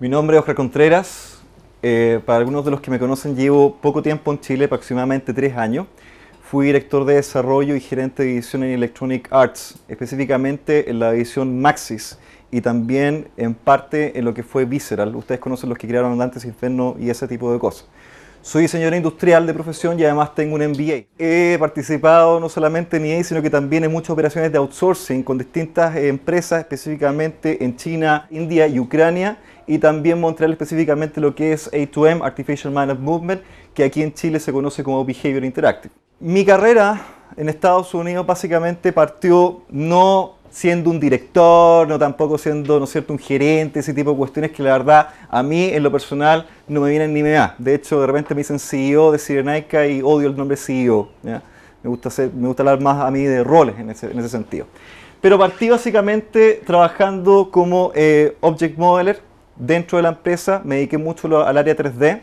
Mi nombre es Oscar Contreras. Eh, para algunos de los que me conocen, llevo poco tiempo en Chile, aproximadamente tres años. Fui director de desarrollo y gerente de edición en Electronic Arts, específicamente en la edición Maxis y también en parte en lo que fue Visceral. Ustedes conocen los que crearon Dantes Inferno y ese tipo de cosas. Soy diseñador industrial de profesión y además tengo un MBA. He participado no solamente en EA, sino que también en muchas operaciones de outsourcing con distintas empresas, específicamente en China, India y Ucrania, y también Montreal específicamente lo que es A2M, Artificial Mind Movement, que aquí en Chile se conoce como Behavior Interactive. Mi carrera en Estados Unidos básicamente partió no siendo un director, no tampoco siendo, ¿no cierto?, un gerente, ese tipo de cuestiones que la verdad a mí en lo personal no me vienen ni me da. De hecho, de repente me dicen CEO de Sirenaica y odio el nombre CEO. Me, gusta me gusta hablar más a mí de roles en ese, en ese sentido. Pero partí básicamente trabajando como eh, Object Modeler dentro de la empresa, me dediqué mucho al área 3D,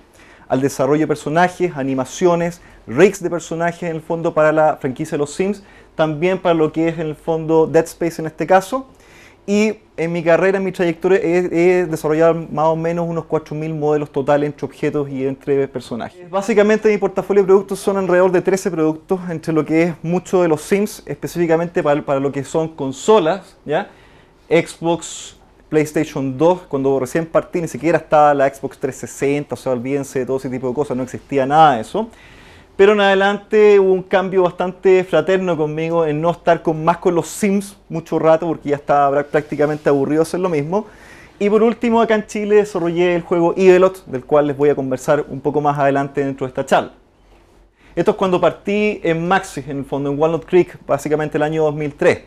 al desarrollo de personajes, animaciones, rigs de personajes en el fondo para la franquicia de los Sims, también para lo que es en el fondo Dead Space en este caso. Y en mi carrera, en mi trayectoria, he, desarrollado más o menos unos 4.000 modelos totales entre objetos y entre personajes. Básicamente mi portafolio de productos son alrededor de 13 productos, entre lo que es mucho de los Sims, específicamente para, para lo que son consolas, ¿ya? Xbox, PlayStation 2, cuando recién partí ni siquiera estaba la Xbox 360, o sea, olvídense de todo ese tipo de cosas, no existía nada de eso. Pero en adelante hubo un cambio bastante fraterno conmigo en no estar con, más con los Sims mucho rato porque ya estaba prácticamente aburrido hacer lo mismo. Y por último, acá en Chile desarrollé el juego Ivelot, del cual les voy a conversar un poco más adelante dentro de esta charla. Esto es cuando partí en Maxis, en el fondo en Walnut Creek, básicamente el año 2003.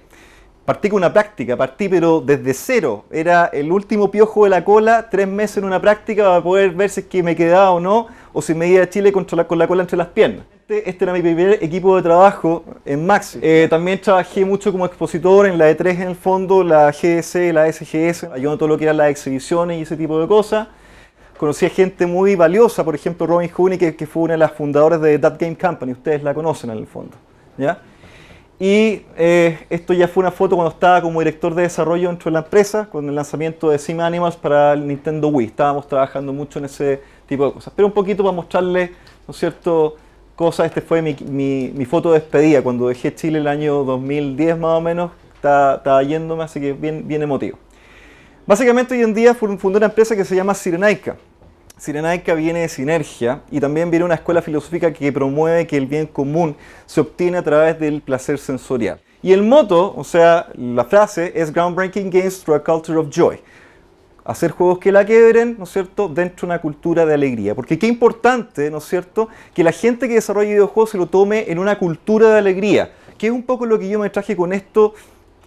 Partí con una práctica, partí pero desde cero. Era el último piojo de la cola, tres meses en una práctica para poder ver si es que me quedaba o no, o si me iba a Chile con la, cola entre las piernas. Este, este, era mi primer equipo de trabajo en Max. Eh, también trabajé mucho como expositor en la E3 en el fondo, la GDC, la SGS, ayudando todo lo que eran las exhibiciones y ese tipo de cosas. Conocí a gente muy valiosa, por ejemplo Robin Hooney, que, fue una de las fundadoras de That Game Company, ustedes la conocen en el fondo. ¿ya? Y eh, esto ya fue una foto cuando estaba como director de desarrollo dentro de la empresa, con el lanzamiento de Sim Animals para el Nintendo Wii. Estábamos trabajando mucho en ese tipo de cosas. Pero un poquito para mostrarles, ¿no cierto?, cosas. Este fue mi, foto de despedida cuando dejé Chile el año 2010 más o menos. Estaba yéndome, así que bien, bien emotivo. Básicamente hoy en día fundé una empresa que se llama Sirenaica. Sirenaica viene de sinergia y también viene una escuela filosófica que promueve que el bien común se obtiene a través del placer sensorial. Y el moto, o sea, la frase, es Groundbreaking Games through a Culture of Joy. Hacer juegos que la quebren, ¿no es cierto?, dentro de una cultura de alegría. Porque qué importante, ¿no es cierto?, que la gente que desarrolla videojuegos se lo tome en una cultura de alegría, que es un poco lo que yo me traje con esto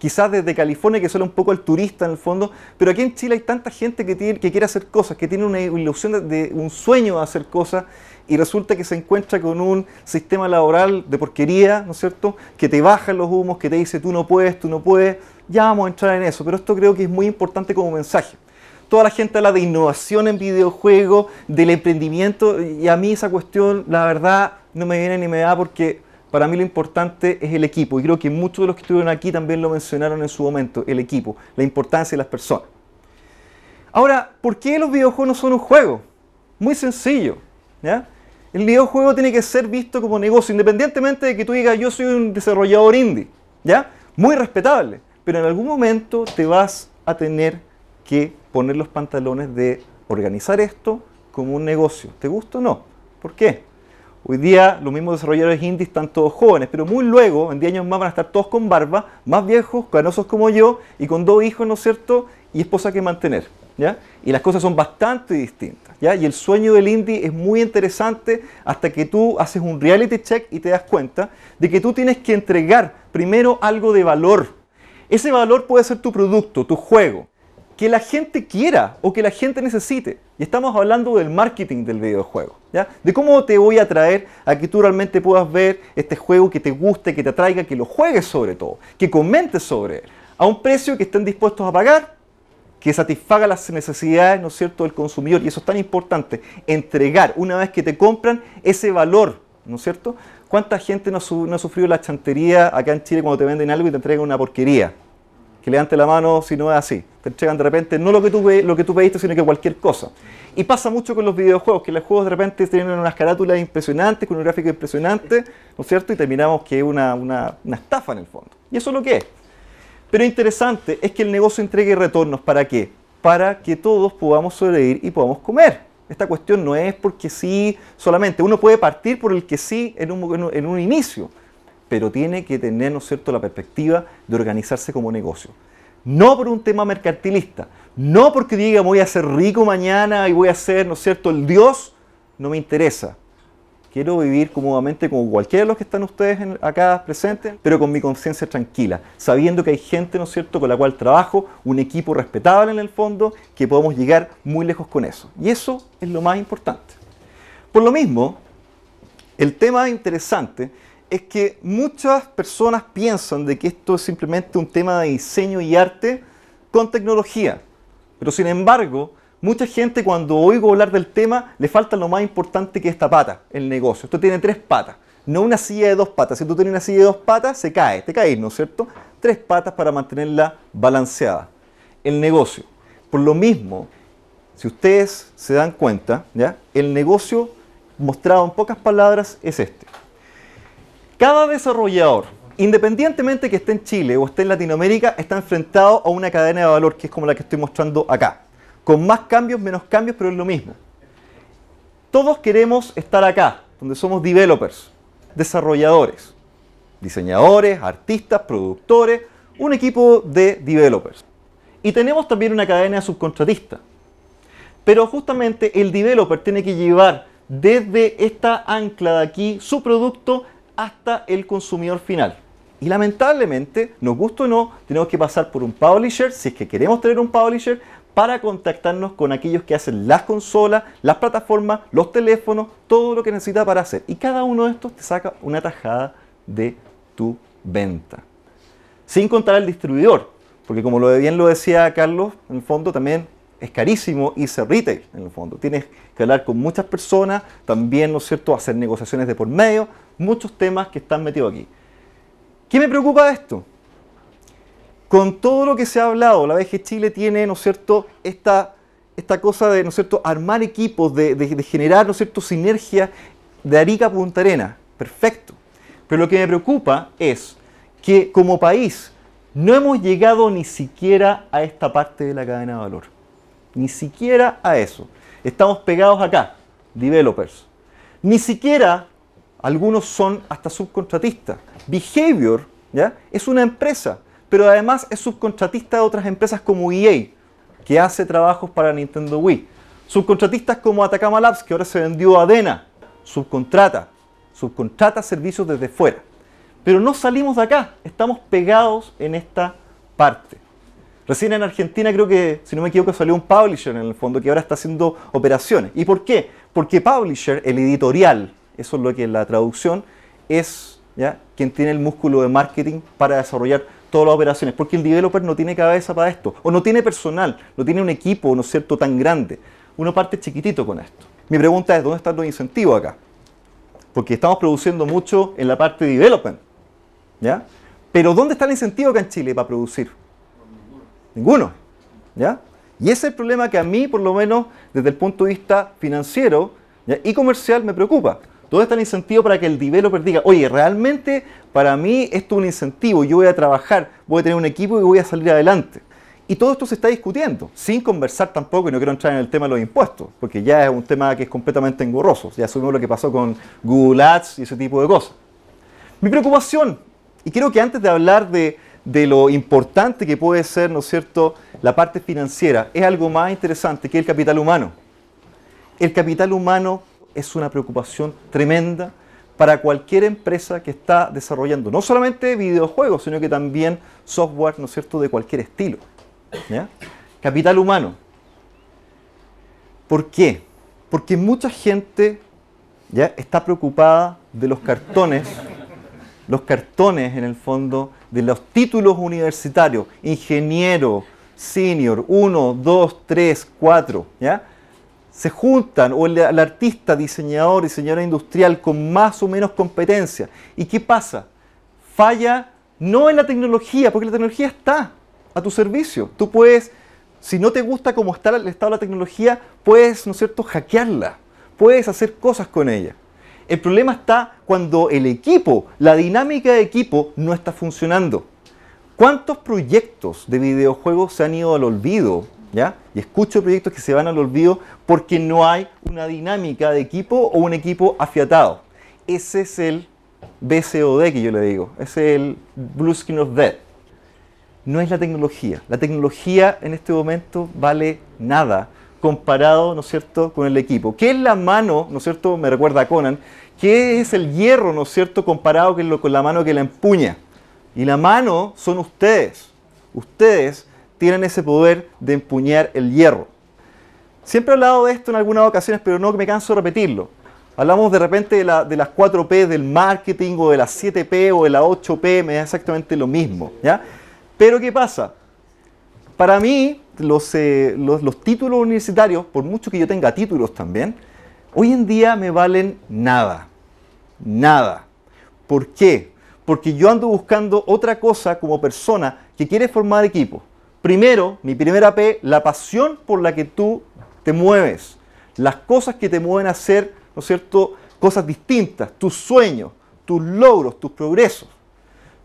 quizás desde California, que suele un poco al turista en el fondo, pero aquí en Chile hay tanta gente que, quiere hacer cosas, que tiene una ilusión de, un sueño de hacer cosas y resulta que se encuentra con un sistema laboral de porquería, ¿no es cierto?, que te baja los humos, que te dice tú no puedes, tú no puedes, ya vamos a entrar en eso, pero esto creo que es muy importante como mensaje toda la gente habla de innovación en videojuegos, del emprendimiento, y a mí esa cuestión, la verdad, no me viene ni me da porque para mí lo importante es el equipo y creo que muchos de los que estuvieron aquí también lo mencionaron en su momento, el equipo, la importancia de las personas. Ahora, ¿por qué los videojuegos no son un juego? Muy sencillo. ¿ya? El videojuego tiene que ser visto como negocio, independientemente de que tú digas yo soy un desarrollador indie, ¿ya? Muy respetable, pero en algún momento te vas a tener que poner los pantalones de organizar esto como un negocio. ¿Te gusta o no? ¿Por qué? Hoy día los mismos desarrolladores indies están todos jóvenes, pero muy luego, en 10 años más, van a estar todos con barba, más viejos, canosos como yo, y con dos hijos, ¿no es cierto?, y esposa que mantener. ¿ya? Y las cosas son bastante distintas. ¿ya? Y el sueño del indie es muy interesante hasta que tú haces un reality check y te das cuenta de que tú tienes que entregar primero algo de valor. Ese valor puede ser tu producto, tu juego, que la gente quiera o que la gente necesite. Y estamos hablando del marketing del videojuego, ¿ya? De cómo te voy a atraer a que tú realmente puedas ver este juego que te guste, que te atraiga, que lo juegues sobre todo, que comentes sobre él, a un precio que estén dispuestos a pagar, que satisfaga las necesidades, ¿no es cierto?, del consumidor. Y eso es tan importante, entregar una vez que te compran ese valor, ¿no es cierto? ¿Cuánta gente no ha sufrido la chantería acá en Chile cuando te venden algo y te entregan una porquería? que levante la mano si no es así. Te entregan de repente no lo que tú, lo que tú pediste, sino que cualquier cosa. Y pasa mucho con los videojuegos, que los juegos de repente tienen unas carátulas impresionantes, con un gráfico impresionante, ¿no es cierto? Y terminamos que es una, estafa en el fondo. Y eso es lo que es. Pero interesante es que el negocio entregue retornos. ¿Para qué? Para que todos podamos sobrevivir y podamos comer. Esta cuestión no es porque sí solamente. Uno puede partir por el que sí en un, en un inicio pero tiene que tener, ¿no es cierto?, la perspectiva de organizarse como negocio. No por un tema mercantilista, no porque diga voy a ser rico mañana y voy a ser, ¿no es cierto?, el Dios, no me interesa. Quiero vivir cómodamente como cualquiera de los que están ustedes acá presentes, pero con mi conciencia tranquila, sabiendo que hay gente, ¿no es cierto?, con la cual trabajo, un equipo respetable en el fondo, que podemos llegar muy lejos con eso. Y eso es lo más importante. Por lo mismo, el tema interesante es que muchas personas piensan de que esto es simplemente un tema de diseño y arte con tecnología. Pero sin embargo, mucha gente cuando oigo hablar del tema le falta lo más importante que esta pata, el negocio. Esto tiene tres patas, no una silla de dos patas. Si tú tienes una silla de dos patas, se cae, te caes, ¿no es cierto? Tres patas para mantenerla balanceada. El negocio. Por lo mismo, si ustedes se dan cuenta, ¿ya? el negocio mostrado en pocas palabras es este. Cada desarrollador, independientemente que esté en Chile o esté en Latinoamérica, está enfrentado a una cadena de valor que es como la que estoy mostrando acá. Con más cambios, menos cambios, pero es lo mismo. Todos queremos estar acá, donde somos developers, desarrolladores, diseñadores, artistas, productores, un equipo de developers. Y tenemos también una cadena de subcontratistas. Pero justamente el developer tiene que llevar desde esta ancla de aquí su producto hasta el consumidor final. Y lamentablemente, nos gusta o no, tenemos que pasar por un publisher, si es que queremos tener un publisher, para contactarnos con aquellos que hacen las consolas, las plataformas, los teléfonos, todo lo que necesita para hacer. Y cada uno de estos te saca una tajada de tu venta. Sin contar al distribuidor, porque como bien lo decía Carlos, en el fondo también es carísimo se retail en el fondo. Tienes que hablar con muchas personas, también, ¿no es cierto?, hacer negociaciones de por medio, muchos temas que están metidos aquí. ¿Qué me preocupa esto? Con todo lo que se ha hablado, la BG Chile tiene, ¿no es cierto?, esta, esta cosa de, ¿no cierto?, armar equipos, de, generar, ¿no es cierto?, sinergia de Arica a Punta Arena. Perfecto. Pero lo que me preocupa es que como país no hemos llegado ni siquiera a esta parte de la cadena de valor. Ni siquiera a eso. Estamos pegados acá, developers. Ni siquiera algunos son hasta subcontratistas. Behavior ¿ya? es una empresa, pero además es subcontratista de otras empresas como EA, que hace trabajos para Nintendo Wii. Subcontratistas como Atacama Labs, que ahora se vendió a ADENA, Subcontrata. Subcontrata servicios desde fuera. Pero no salimos de acá, estamos pegados en esta parte. Recién en Argentina creo que, si no me equivoco, salió un publisher en el fondo que ahora está haciendo operaciones. ¿Y por qué? Porque publisher, el editorial, eso es lo que es la traducción es quien tiene el músculo de marketing para desarrollar todas las operaciones, porque el developer no tiene cabeza para esto, o no tiene personal, no tiene un equipo, ¿no es cierto?, tan grande. Uno parte chiquitito con esto. Mi pregunta es, ¿dónde están los incentivos acá? Porque estamos produciendo mucho en la parte de development, ¿ya? Pero ¿dónde está el incentivo acá en Chile para producir? Ninguno. ¿Ya? Y ese es el problema que a mí, por lo menos desde el punto de vista financiero y comercial, me preocupa. Todo está en incentivo para que el developer diga, oye, realmente para mí esto es un incentivo, yo voy a trabajar, voy a tener un equipo y voy a salir adelante. Y todo esto se está discutiendo, sin conversar tampoco, y no quiero entrar en el tema de los impuestos, porque ya es un tema que es completamente engorroso. Ya sabemos lo que pasó con Google Ads y ese tipo de cosas. Mi preocupación, y creo que antes de hablar de de lo importante que puede ser, ¿no es cierto?, la parte financiera, es algo más interesante que el capital humano. El capital humano es una preocupación tremenda para cualquier empresa que está desarrollando no solamente videojuegos, sino que también software, ¿no es cierto?, de cualquier estilo. Capital humano. ¿Por qué? Porque mucha gente ya está preocupada de los cartones, los cartones en el fondo de los títulos universitarios, ingeniero, senior, 1, 2, 3, 4, ¿ya? Se juntan, o el, artista, diseñador, diseñadora industrial con más o menos competencia. ¿Y qué pasa? Falla no en la tecnología, porque la tecnología está a tu servicio. Tú puedes, si no te gusta cómo está el estado de la tecnología, puedes, ¿no es cierto?, hackearla. Puedes hacer cosas con ella. El problema está cuando el equipo, la dinámica de equipo no está funcionando. ¿Cuántos proyectos de videojuegos se han ido al olvido? ¿Ya? Y escucho proyectos que se van al olvido porque no hay una dinámica de equipo o un equipo afiatado. Ese es el BCOD que yo le digo, es el Blue Skin of Death. No es la tecnología. La tecnología en este momento vale nada comparado, ¿no es cierto?, con el equipo. Que es la mano, ¿no es cierto?, me recuerda a Conan, ¿Qué es el hierro, no es cierto, comparado con la mano que la empuña? Y la mano son ustedes. Ustedes tienen ese poder de empuñar el hierro. Siempre he hablado de esto en algunas ocasiones, pero no me canso de repetirlo. Hablamos de repente de, las 4P del marketing o de las 7P o de las 8P, me da exactamente lo mismo. ¿ya? Pero ¿qué pasa? Para mí, eh, los títulos universitarios, por mucho que yo tenga títulos también, hoy en día me valen nada nada. ¿Por qué? Porque yo ando buscando otra cosa como persona que quiere formar equipo. Primero, mi primera P, la pasión por la que tú te mueves, las cosas que te mueven a hacer, ¿no es cierto?, cosas distintas, tus sueños, tus logros, tus progresos.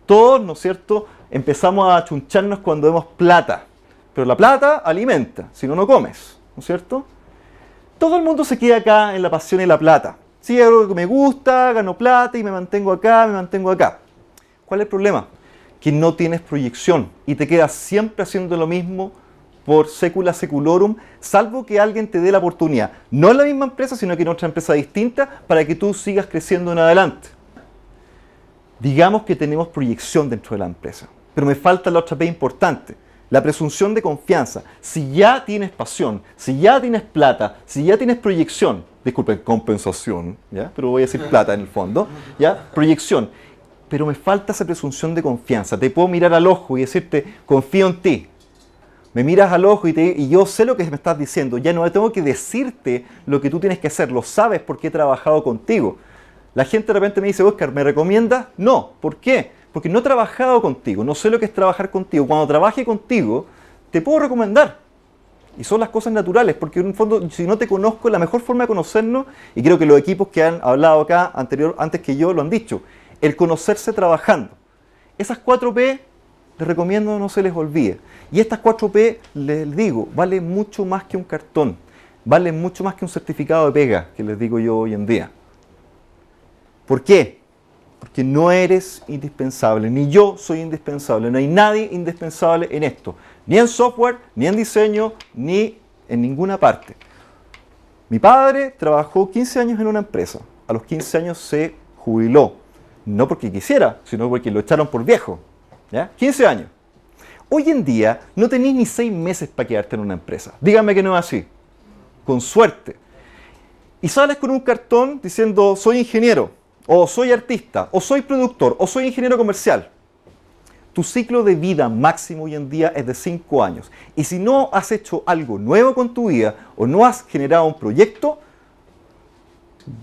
Todos, ¿no es cierto?, empezamos a chuncharnos cuando vemos plata, pero la plata alimenta, si no, no comes, ¿no es cierto? Todo el mundo se queda acá en la pasión y la plata. Sí, es algo que me gusta, gano plata y me mantengo acá, me mantengo acá. ¿Cuál es el problema? Que no tienes proyección y te quedas siempre haciendo lo mismo por secula seculorum, salvo que alguien te dé la oportunidad, no en la misma empresa, sino que en otra empresa distinta, para que tú sigas creciendo en adelante. Digamos que tenemos proyección dentro de la empresa, pero me falta la otra P importante, la presunción de confianza. Si ya tienes pasión, si ya tienes plata, si ya tienes proyección, disculpen, compensación, ¿ya? pero voy a decir plata en el fondo, ¿ya? proyección. Pero me falta esa presunción de confianza. Te puedo mirar al ojo y decirte, confío en ti. Me miras al ojo y, y yo sé lo que me estás diciendo. Ya no tengo que decirte lo que tú tienes que hacer. Lo sabes porque he trabajado contigo. La gente de repente me dice, Oscar, ¿me recomiendas? No. ¿Por qué? Porque no he trabajado contigo. No sé lo que es trabajar contigo. Cuando trabaje contigo, te puedo recomendar y son las cosas naturales, porque en un fondo, si no te conozco, la mejor forma de conocernos, y creo que los equipos que han hablado acá anterior, antes que yo lo han dicho, el conocerse trabajando. Esas 4 P les recomiendo no se les olvide. Y estas 4 P, les digo, valen mucho más que un cartón, valen mucho más que un certificado de pega, que les digo yo hoy en día. ¿Por qué? Porque no eres indispensable, ni yo soy indispensable, no hay nadie indispensable en esto ni en software, ni en diseño, ni en ninguna parte. Mi padre trabajó 15 años en una empresa. A los 15 años se jubiló. No porque quisiera, sino porque lo echaron por viejo. ¿Ya? 15 años. Hoy en día no tenéis ni 6 meses para quedarte en una empresa. Dígame que no es así. Con suerte. Y sales con un cartón diciendo soy ingeniero, o soy artista, o soy productor, o soy ingeniero comercial. Tu ciclo de vida máximo hoy en día es de 5 años. Y si no has hecho algo nuevo con tu vida o no has generado un proyecto,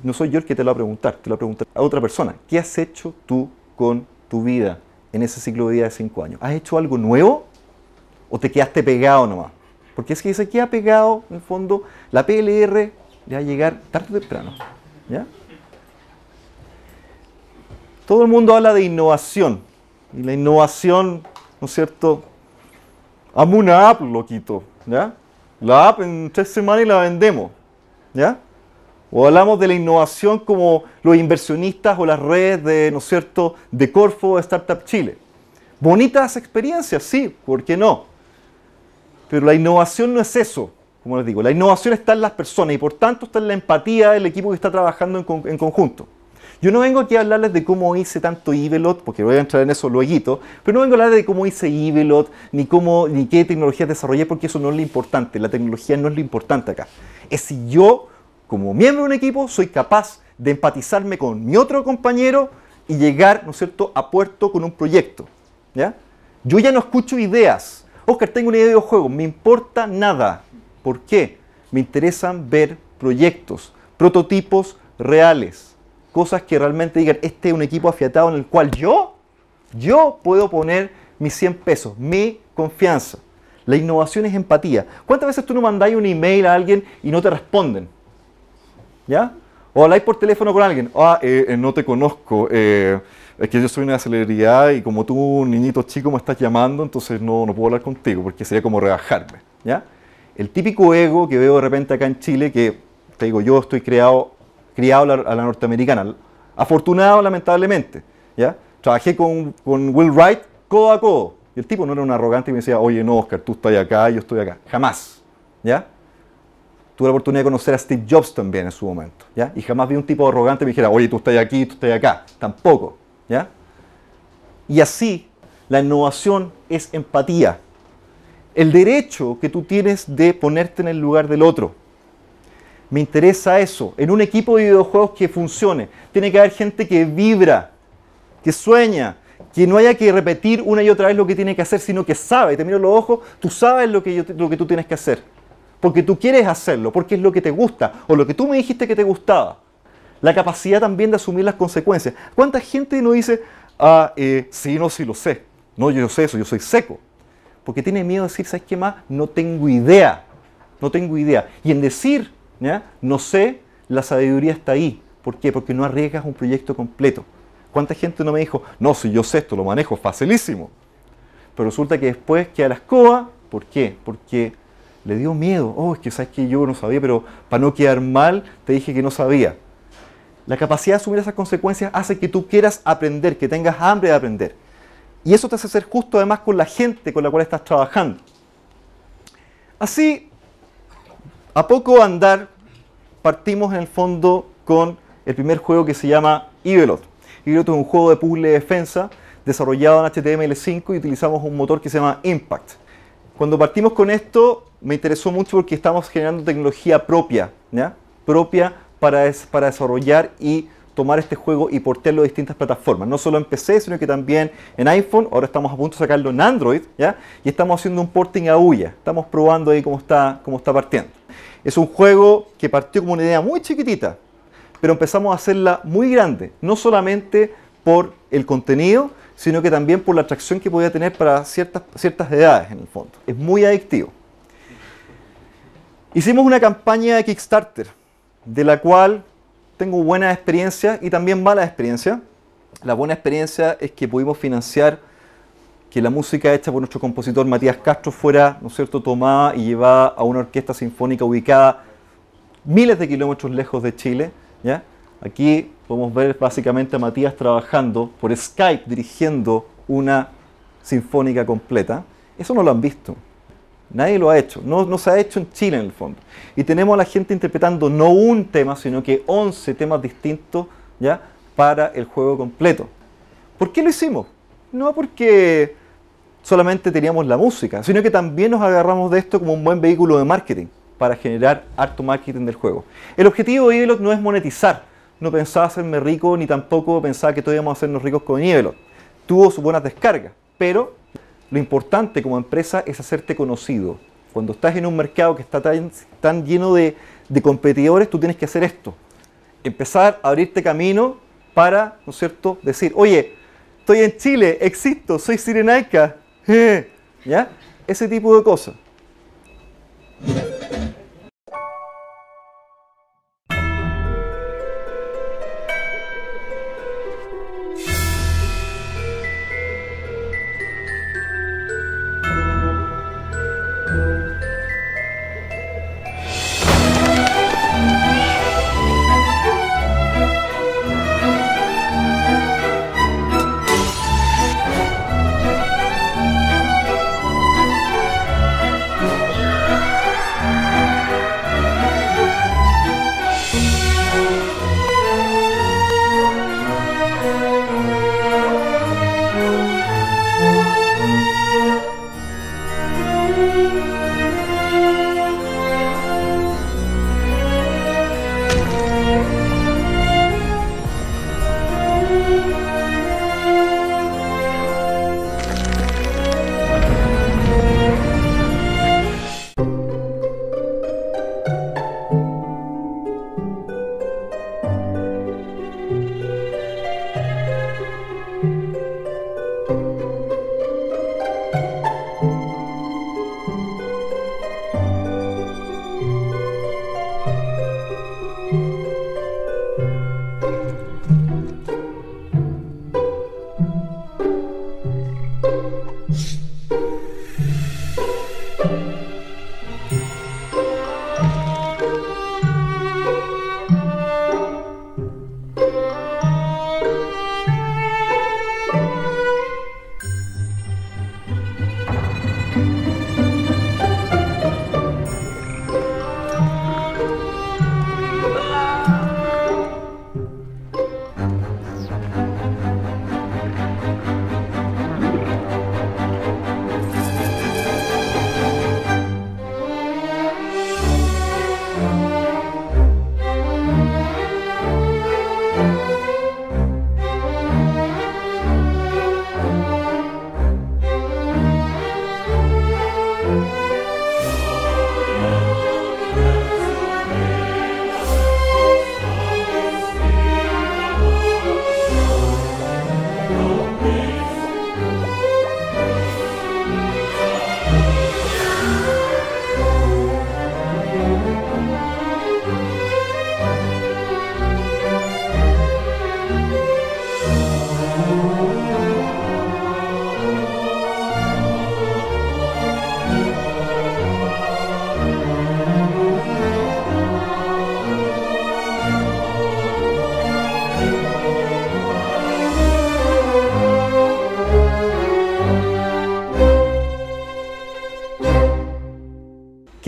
no soy yo el que te lo va a preguntar, te lo va a preguntar a otra persona. ¿Qué has hecho tú con tu vida en ese ciclo de vida de 5 años? ¿Has hecho algo nuevo o te quedaste pegado nomás? Porque es que se ha pegado, en el fondo, la PLR le va a llegar tarde o temprano. Todo el mundo habla de innovación, y la innovación, ¿no es cierto? Hazme una app, loquito, ¿ya? La app en tres semanas y la vendemos, ¿ya? O hablamos de la innovación como los inversionistas o las redes de, ¿no es cierto?, de Corfo o Startup Chile. Bonitas experiencias, sí, ¿por qué no? Pero la innovación no es eso, como les digo. La innovación está en las personas y por tanto está en la empatía del equipo que está trabajando en conjunto. Yo no vengo aquí a hablarles de cómo hice tanto Ivelot, porque voy a entrar en eso luego, pero no vengo a hablar de cómo hice Ivelot ni cómo, ni qué tecnologías desarrollé, porque eso no es lo importante. La tecnología no es lo importante acá. Es si yo, como miembro de un equipo, soy capaz de empatizarme con mi otro compañero y llegar, ¿no es cierto?, a puerto con un proyecto. ¿Ya? Yo ya no escucho ideas. Oscar, tengo una idea de juego, me importa nada. ¿Por qué? Me interesan ver proyectos, prototipos reales cosas que realmente digan, este es un equipo afiatado en el cual yo, yo puedo poner mis 100 pesos, mi confianza. La innovación es empatía. ¿Cuántas veces tú no mandáis un email a alguien y no te responden? ¿Ya? O habláis por teléfono con alguien. Ah, eh, eh, no te conozco. Eh, es que yo soy una celebridad y como tú, un niñito chico, me estás llamando, entonces no, no puedo hablar contigo porque sería como rebajarme. ¿Ya? El típico ego que veo de repente acá en Chile, que te digo, yo estoy creado criado a la, norteamericana. Afortunado, lamentablemente. ¿ya? Trabajé con, Will Wright codo a codo. Y el tipo no era un arrogante y me decía, oye, no, Oscar, tú estás acá, yo estoy acá. Jamás. ¿ya? Tuve la oportunidad de conocer a Steve Jobs también en su momento. ¿ya? Y jamás vi un tipo arrogante que me dijera, oye, tú estás aquí, tú estás acá. Tampoco. ¿ya? Y así, la innovación es empatía. El derecho que tú tienes de ponerte en el lugar del otro. Me interesa eso. En un equipo de videojuegos que funcione, tiene que haber gente que vibra, que sueña, que no haya que repetir una y otra vez lo que tiene que hacer, sino que sabe, te miro los ojos, tú sabes lo que, tú tienes que hacer. Porque tú quieres hacerlo, porque es lo que te gusta, o lo que tú me dijiste que te gustaba. La capacidad también de asumir las consecuencias. ¿Cuánta gente no dice, ah, eh, sí, no, sí lo sé? No, yo sé eso, yo soy seco. Porque tiene miedo de decir, ¿sabes qué más? No tengo idea. No tengo idea. Y en decir, no sé, la sabiduría está ahí. ¿Por qué? Porque no arriesgas un proyecto completo. ¿Cuánta gente no me dijo, no, si yo sé esto, lo manejo facilísimo? Pero resulta que después queda la escoba. ¿Por qué? Porque le dio miedo. Oh, es que sabes que yo no sabía, pero para no quedar mal, te dije que no sabía. La capacidad de asumir esas consecuencias hace que tú quieras aprender, que tengas hambre de aprender. Y eso te hace ser justo además con la gente con la cual estás trabajando. Así, a poco andar partimos en el fondo con el primer juego que se llama Ivelot. Ivelot es un juego de puzzle de defensa desarrollado en HTML5 y utilizamos un motor que se llama Impact. Cuando partimos con esto, me interesó mucho porque estamos generando tecnología propia, propia para, para desarrollar y tomar este juego y portarlo a distintas plataformas. No solo en PC, sino que también en iPhone. Ahora estamos a punto de sacarlo en Android, Y estamos haciendo un porting a Uya. Estamos probando ahí cómo está, cómo está partiendo. Es un juego que partió como una idea muy chiquitita, pero empezamos a hacerla muy grande, no solamente por el contenido, sino que también por la atracción que podía tener para ciertas, ciertas edades en el fondo. Es muy adictivo. Hicimos una campaña de Kickstarter, de la cual tengo buena experiencia y también mala experiencia. La buena experiencia es que pudimos financiar que la música hecha por nuestro compositor Matías Castro fuera, ¿no es cierto?, tomada y llevada a una orquesta sinfónica ubicada miles de kilómetros lejos de Chile, ¿ya? Aquí podemos ver básicamente a Matías trabajando por Skype, dirigiendo una sinfónica completa. Eso no lo han visto. Nadie lo ha hecho. No, no, se ha hecho en Chile en el fondo. Y tenemos a la gente interpretando no un tema, sino que 11 temas distintos ya para el juego completo. ¿Por qué lo hicimos? No porque solamente teníamos la música, sino que también nos agarramos de esto como un buen vehículo de marketing para generar harto marketing del juego. El objetivo de Ivelot no es monetizar, no pensaba hacerme rico ni tampoco pensaba que todos íbamos a hacernos ricos con Evelot. Tuvo sus buenas descargas, pero lo importante como empresa es hacerte conocido. Cuando estás en un mercado que está tan, lleno de, competidores, tú tienes que hacer esto. Empezar a abrirte camino para, ¿no es cierto?, decir, oye, estoy en Chile, existo, soy Sirenaica, ¿Ya? Ese tipo de cosas.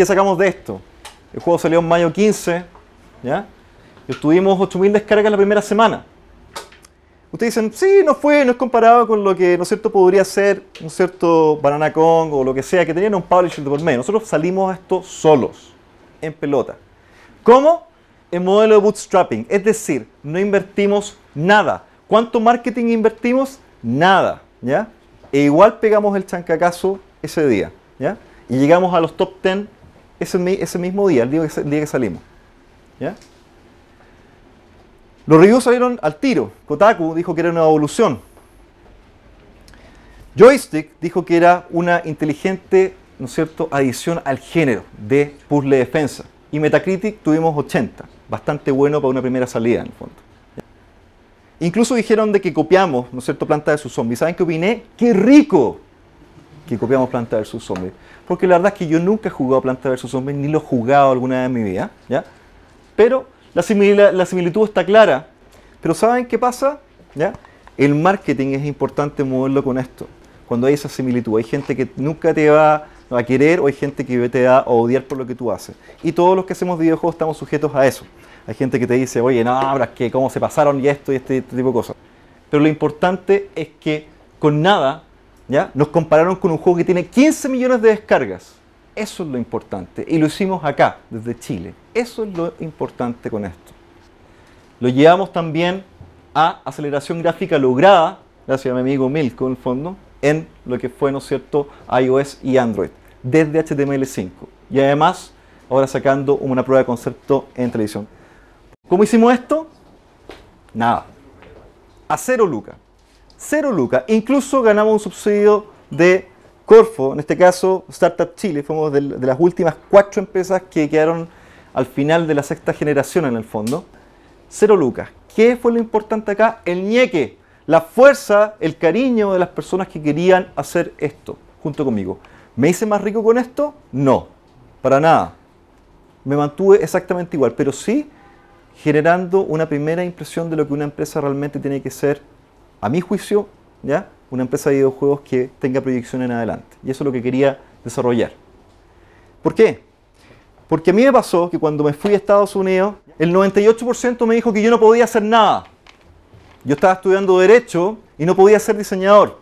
sacamos de esto? El juego salió en mayo 15, ¿ya? Y 8.000 descargas la primera semana. Ustedes dicen, sí, no fue, no es comparado con lo que, ¿no es cierto?, podría ser un cierto Banana Kong o lo que sea, que tenían un publisher de por medio. Nosotros salimos a esto solos, en pelota. ¿Cómo? En modelo de bootstrapping, es decir, no invertimos nada. ¿Cuánto marketing invertimos? Nada, ¿ya? E igual pegamos el chancacazo ese día, ¿ya? Y llegamos a los top 10 ese, mismo día, el día que, el día que salimos. ¿Ya? Los reviews salieron al tiro. Kotaku dijo que era una evolución. Joystick dijo que era una inteligente, ¿no es cierto?, adición al género de puzzle defensa. Y Metacritic tuvimos 80, bastante bueno para una primera salida en el fondo. Incluso dijeron de que copiamos, ¿no es cierto?, Planta de Zombie. ¿Saben qué opiné? ¡Qué rico! que copiamos Planta vs. Zombie. Porque la verdad es que yo nunca he jugado Planta vs. Zombie, ni lo he jugado alguna vez en mi vida, ¿ya? Pero la, la similitud está clara. Pero ¿saben qué pasa? ¿Ya? El marketing es importante moverlo con esto. Cuando hay esa similitud, hay gente que nunca te va a querer o hay gente que te va a odiar por lo que tú haces. Y todos los que hacemos videojuegos estamos sujetos a eso. Hay gente que te dice, oye, no, pero que cómo se pasaron y esto y este, este tipo de cosas. Pero lo importante es que con nada nos compararon con un juego que tiene 15 millones de descargas. Eso es lo importante. Y lo hicimos acá, desde Chile. Eso es lo importante con esto. Lo llevamos también a aceleración gráfica lograda, gracias a mi amigo Milko en el fondo, en lo que fue, ¿no es cierto?, iOS y Android, desde HTML5. Y además, ahora sacando una prueba de concepto en televisión. ¿Cómo hicimos esto? Nada. A cero lucas cero lucas. Incluso ganamos un subsidio de Corfo, en este caso Startup Chile, fuimos de, de las últimas cuatro empresas que quedaron al final de la sexta generación en el fondo. Cero lucas. ¿Qué fue lo importante acá? El ñeque, la fuerza, el cariño de las personas que querían hacer esto junto conmigo. ¿Me hice más rico con esto? No, para nada. Me mantuve exactamente igual, pero sí generando una primera impresión de lo que una empresa realmente tiene que ser a mi juicio, ¿ya? una empresa de videojuegos que tenga proyección en adelante. Y eso es lo que quería desarrollar. ¿Por qué? Porque a mí me pasó que cuando me fui a Estados Unidos, el 98% me dijo que yo no podía hacer nada. Yo estaba estudiando Derecho y no podía ser diseñador.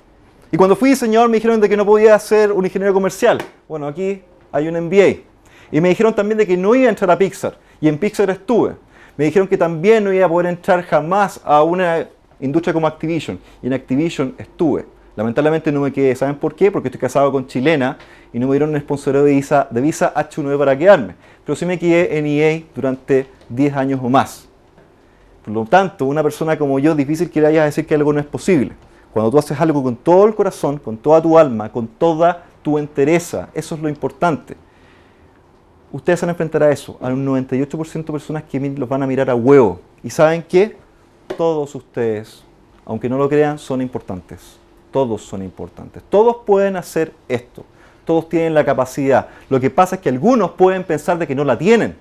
Y cuando fui diseñador me dijeron de que no podía ser un ingeniero comercial. Bueno, aquí hay un MBA. Y me dijeron también de que no iba a entrar a Pixar. Y en Pixar estuve. Me dijeron que también no iba a poder entrar jamás a una industria como Activision. Y en Activision estuve. Lamentablemente no me quedé. ¿Saben por qué? Porque estoy casado con chilena y no me dieron un sponsor de visa, de visa h 9 e para quedarme. Pero sí me quedé en EA durante 10 años o más. Por lo tanto, una persona como yo, difícil que le vayas a decir que algo no es posible. Cuando tú haces algo con todo el corazón, con toda tu alma, con toda tu entereza, eso es lo importante. Ustedes se van a enfrentar a eso, a un 98% de personas que los van a mirar a huevo. ¿Y saben qué? todos ustedes, aunque no lo crean, son importantes. Todos son importantes. Todos pueden hacer esto. Todos tienen la capacidad. Lo que pasa es que algunos pueden pensar de que no la tienen.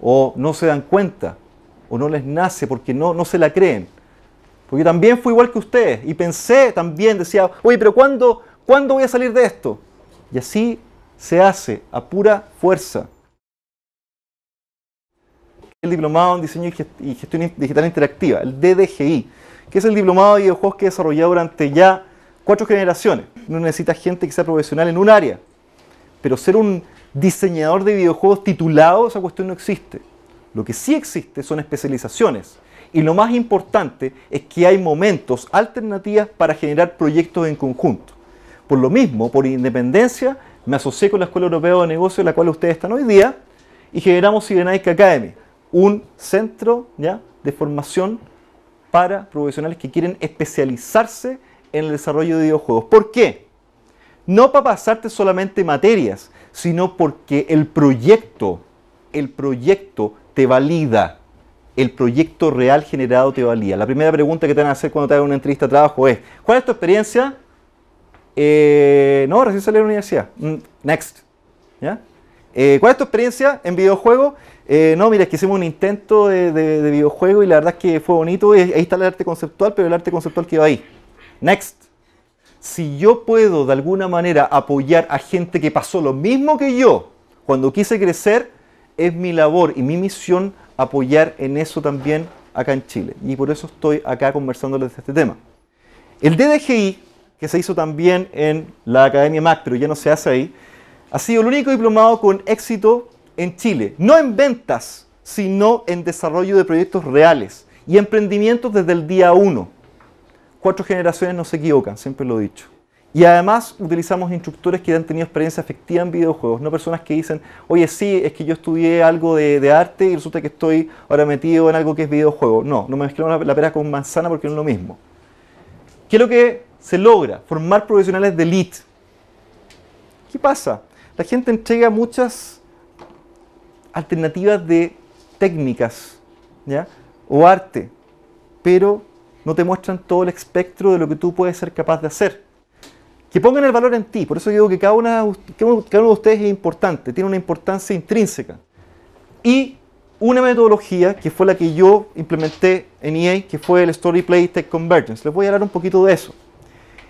O no se dan cuenta. O no les nace porque no, no se la creen. Porque yo también fui igual que ustedes. Y pensé también, decía, oye, pero ¿cuándo, ¿cuándo voy a salir de esto? Y así se hace a pura fuerza el Diplomado en Diseño y Gestión Digital Interactiva, el DDGI, que es el diplomado de videojuegos que he desarrollado durante ya cuatro generaciones. No necesita gente que sea profesional en un área, pero ser un diseñador de videojuegos titulado, esa cuestión no existe. Lo que sí existe son especializaciones. Y lo más importante es que hay momentos, alternativas para generar proyectos en conjunto. Por lo mismo, por independencia, me asocié con la Escuela Europea de Negocios, la cual ustedes están hoy día, y generamos Cybernetics Academy un centro ¿ya? de formación para profesionales que quieren especializarse en el desarrollo de videojuegos. ¿Por qué? No para pasarte solamente materias, sino porque el proyecto, el proyecto te valida. El proyecto real generado te valida. La primera pregunta que te van a hacer cuando te hagan una entrevista de trabajo es, ¿cuál es tu experiencia? Eh, no, recién salí de la universidad. Mm, next. Eh, ¿Cuál es tu experiencia en videojuegos? Eh, no, mira, es que hicimos un intento de, videojuego y la verdad es que fue bonito. ahí está el arte conceptual, pero el arte conceptual que quedó ahí. Next. Si yo puedo de alguna manera apoyar a gente que pasó lo mismo que yo cuando quise crecer, es mi labor y mi misión apoyar en eso también acá en Chile. Y por eso estoy acá conversándoles de este tema. El DDGI, que se hizo también en la Academia MAC, pero ya no se hace ahí, ha sido el único diplomado con éxito en Chile, no en ventas, sino en desarrollo de proyectos reales y emprendimientos desde el día uno. Cuatro generaciones no se equivocan, siempre lo he dicho. Y además utilizamos instructores que han tenido experiencia efectiva en videojuegos, no personas que dicen, oye, sí, es que yo estudié algo de, arte y resulta que estoy ahora metido en algo que es videojuego. No, no mezclamos la, la pera con manzana porque no es lo mismo. ¿Qué es lo que se logra? Formar profesionales de elite. ¿Qué pasa? La gente entrega muchas alternativas de técnicas ¿ya? o arte, pero no te muestran todo el espectro de lo que tú puedes ser capaz de hacer. Que pongan el valor en ti, por eso digo que cada, cada uno de ustedes es importante, tiene una importancia intrínseca. Y una metodología que fue la que yo implementé en EA, que fue el Story Play Tech Convergence. Les voy a hablar un poquito de eso.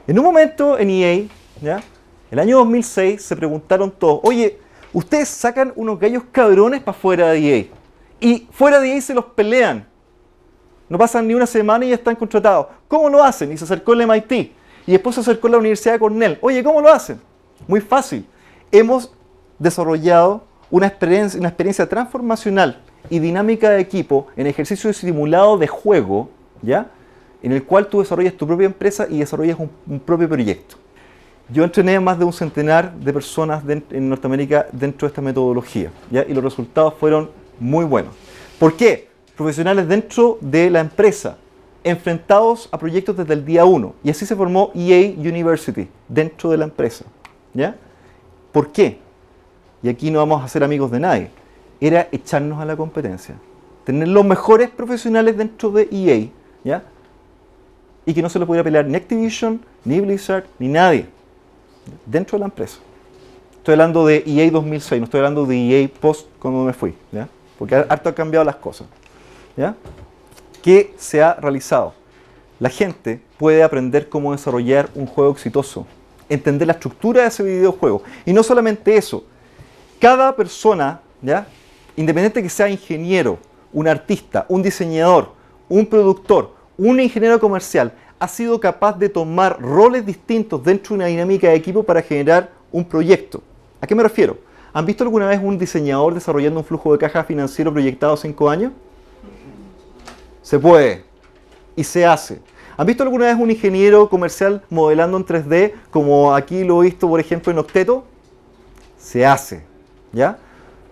En un momento en EA, ¿ya? el año 2006, se preguntaron todos, oye, Ustedes sacan unos gallos cabrones para fuera de EA. Y fuera de EA se los pelean. No pasan ni una semana y ya están contratados. ¿Cómo lo hacen? Y se acercó el MIT. Y después se acercó la Universidad de Cornell. Oye, ¿cómo lo hacen? Muy fácil. Hemos desarrollado una experiencia, una experiencia transformacional y dinámica de equipo en ejercicio simulado de juego, ¿ya? En el cual tú desarrollas tu propia empresa y desarrollas un propio proyecto. Yo entrené a más de un centenar de personas en Norteamérica dentro de esta metodología y los resultados fueron muy buenos. ¿Por qué? Profesionales dentro de la empresa, enfrentados a proyectos desde el día uno. Y así se formó EA University dentro de la empresa. ¿Por qué? Y aquí no vamos a ser amigos de nadie. Era echarnos a la competencia. Tener los mejores profesionales dentro de EA. Y que no se lo pudiera pelear ni Activision, ni Blizzard, ni nadie dentro de la empresa. Estoy hablando de EA 2006, no estoy hablando de EA post cuando me fui, ¿ya? porque harto han cambiado las cosas. ¿ya? ¿Qué se ha realizado? La gente puede aprender cómo desarrollar un juego exitoso, entender la estructura de ese videojuego. Y no solamente eso, cada persona, ¿ya? independiente que sea ingeniero, un artista, un diseñador, un productor, un ingeniero comercial, ha sido capaz de tomar roles distintos dentro de una dinámica de equipo para generar un proyecto. ¿A qué me refiero? ¿Han visto alguna vez un diseñador desarrollando un flujo de caja financiero proyectado cinco años? Se puede y se hace. ¿Han visto alguna vez un ingeniero comercial modelando en 3D, como aquí lo he visto, por ejemplo, en Octeto? Se hace, ¿ya?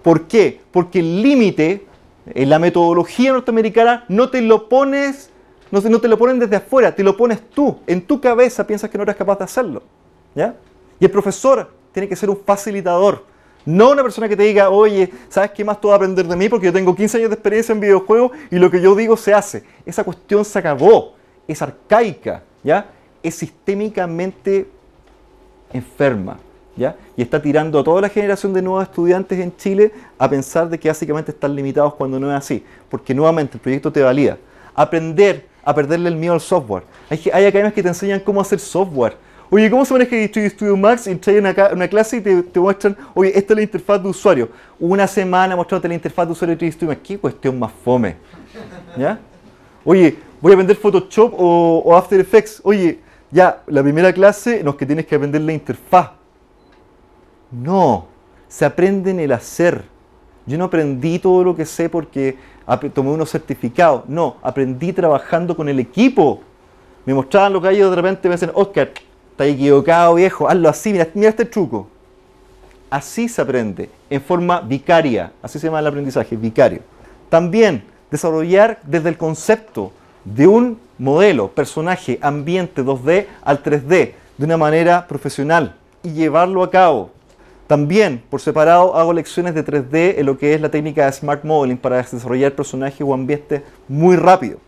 ¿Por qué? Porque el límite en la metodología norteamericana no te lo pones no, te lo ponen desde afuera, te lo pones tú. En tu cabeza piensas que no eres capaz de hacerlo. ¿ya? Y el profesor tiene que ser un facilitador. No una persona que te diga, oye, ¿sabes qué más tú vas a aprender de mí? Porque yo tengo 15 años de experiencia en videojuegos y lo que yo digo se hace. Esa cuestión se acabó. Es arcaica, ¿ya? Es sistémicamente enferma, ¿ya? Y está tirando a toda la generación de nuevos estudiantes en Chile a pensar de que básicamente están limitados cuando no es así. Porque nuevamente el proyecto te valía Aprender a perderle el miedo al software. Hay, hay academias que te enseñan cómo hacer software. Oye, ¿cómo se maneja Distribute Studio Max? Y en una clase y te, muestran, oye, esta es la interfaz de usuario. Una semana mostrándote la interfaz de usuario de Studio Max. Qué cuestión más fome. ¿Ya? Oye, voy a vender Photoshop o, After Effects. Oye, ya, la primera clase no que tienes que aprender la interfaz. No, se aprende en el hacer. Yo no aprendí todo lo que sé porque tomé unos certificados. No, aprendí trabajando con el equipo. Me mostraban los y de repente me decían, Oscar, está equivocado viejo, hazlo así, mira, mira este truco. Así se aprende, en forma vicaria. Así se llama el aprendizaje, vicario. También desarrollar desde el concepto de un modelo, personaje, ambiente 2D al 3D de una manera profesional y llevarlo a cabo. También, por separado, hago lecciones de 3D en lo que es la técnica de Smart Modeling para desarrollar personajes o ambientes muy rápido.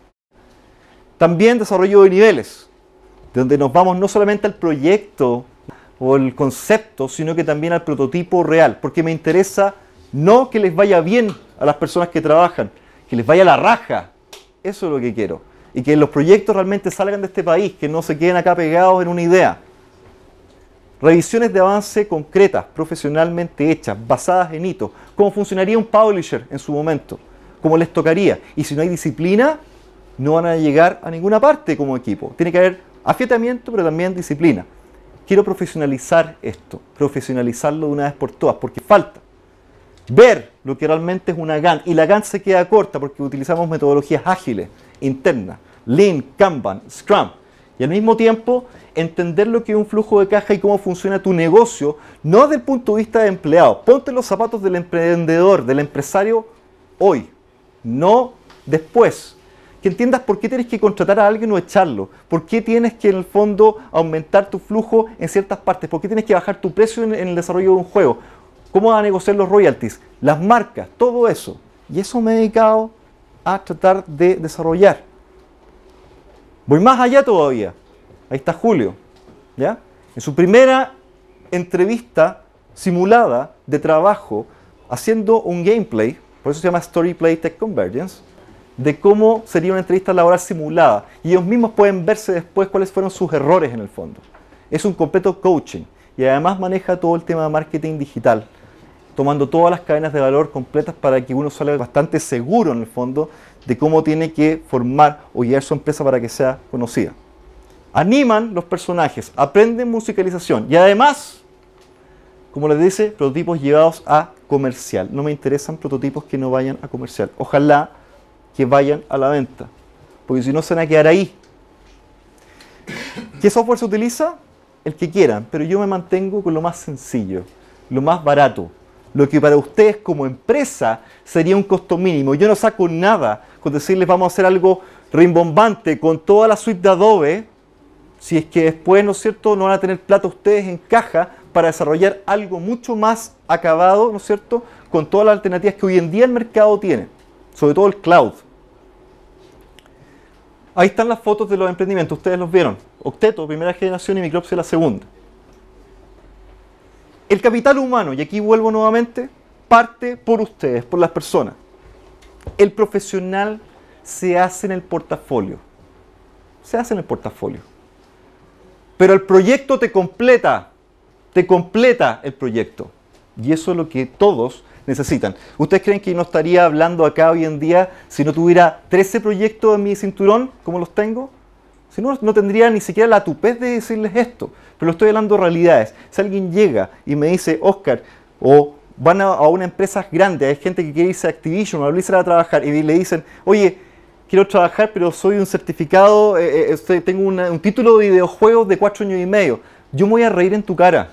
También desarrollo de niveles, donde nos vamos no solamente al proyecto o el concepto, sino que también al prototipo real, porque me interesa no que les vaya bien a las personas que trabajan, que les vaya la raja, eso es lo que quiero, y que los proyectos realmente salgan de este país, que no se queden acá pegados en una idea revisiones de avance concretas, profesionalmente hechas, basadas en hitos, ¿Cómo funcionaría un publisher en su momento, como les tocaría. Y si no hay disciplina, no van a llegar a ninguna parte como equipo. Tiene que haber afiatamiento, pero también disciplina. Quiero profesionalizar esto, profesionalizarlo de una vez por todas, porque falta ver lo que realmente es una GAN. Y la GAN se queda corta porque utilizamos metodologías ágiles, internas, Lean, Kanban, Scrum. Y al mismo tiempo entender lo que es un flujo de caja y cómo funciona tu negocio, no desde el punto de vista de empleado. Ponte los zapatos del emprendedor, del empresario hoy, no después. Que entiendas por qué tienes que contratar a alguien o echarlo, por qué tienes que en el fondo aumentar tu flujo en ciertas partes, por qué tienes que bajar tu precio en, el desarrollo de un juego, cómo van a negociar los royalties, las marcas, todo eso. Y eso me he dedicado a tratar de desarrollar. Voy más allá todavía. Ahí está Julio, ¿ya? En su primera entrevista simulada de trabajo, haciendo un gameplay, por eso se llama Story Play Tech Convergence, de cómo sería una entrevista laboral simulada. Y ellos mismos pueden verse después cuáles fueron sus errores en el fondo. Es un completo coaching y además maneja todo el tema de marketing digital, tomando todas las cadenas de valor completas para que uno salga bastante seguro en el fondo de cómo tiene que formar o guiar su empresa para que sea conocida animan los personajes, aprenden musicalización y además, como les dice, prototipos llevados a comercial. No me interesan prototipos que no vayan a comercial. Ojalá que vayan a la venta, porque si no se van a quedar ahí. ¿Qué software se utiliza? El que quieran, pero yo me mantengo con lo más sencillo, lo más barato, lo que para ustedes como empresa sería un costo mínimo. Yo no saco nada con decirles vamos a hacer algo rimbombante con toda la suite de Adobe si es que después, ¿no es cierto?, no van a tener plata ustedes en caja para desarrollar algo mucho más acabado, ¿no es cierto?, con todas las alternativas que hoy en día el mercado tiene, sobre todo el cloud. Ahí están las fotos de los emprendimientos, ustedes los vieron. Octeto, primera generación, y Micropsia, la segunda. El capital humano, y aquí vuelvo nuevamente, parte por ustedes, por las personas. El profesional se hace en el portafolio. Se hace en el portafolio. Pero el proyecto te completa, te completa el proyecto. Y eso es lo que todos necesitan. ¿Ustedes creen que no estaría hablando acá hoy en día si no tuviera 13 proyectos en mi cinturón, como los tengo? Si no, no tendría ni siquiera la tupez de decirles esto. Pero estoy hablando de realidades. Si alguien llega y me dice, Oscar, o van a, una empresa grande, hay gente que quiere irse a Activision o a Blizzard a trabajar y le dicen, oye, quiero trabajar, pero soy un certificado, eh, eh, eh, tengo un título de videojuegos de cuatro años y medio. Yo me voy a reír en tu cara.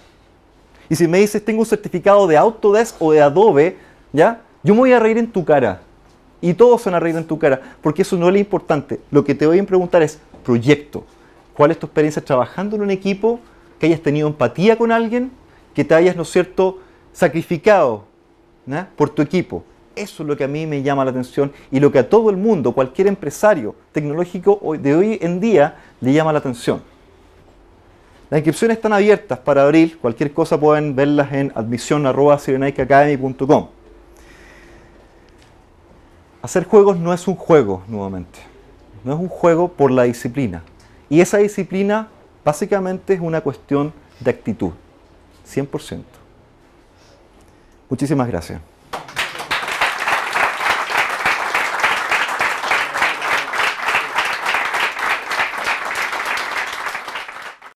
Y si me dices, tengo un certificado de Autodesk o de Adobe, ¿ya? Yo me voy a reír en tu cara. Y todos se van a reír en tu cara, porque eso no es lo importante. Lo que te voy a preguntar es, proyecto. ¿Cuál es tu experiencia trabajando en un equipo? Que hayas tenido empatía con alguien, que te hayas, ¿no es cierto?, sacrificado por tu equipo. Eso es lo que a mí me llama la atención y lo que a todo el mundo, cualquier empresario tecnológico de hoy en día, le llama la atención. Las inscripciones están abiertas para abril, cualquier cosa pueden verlas en admisión.cirenaicacademy.com. Hacer juegos no es un juego, nuevamente. No es un juego por la disciplina. Y esa disciplina básicamente es una cuestión de actitud, 100%. Muchísimas gracias.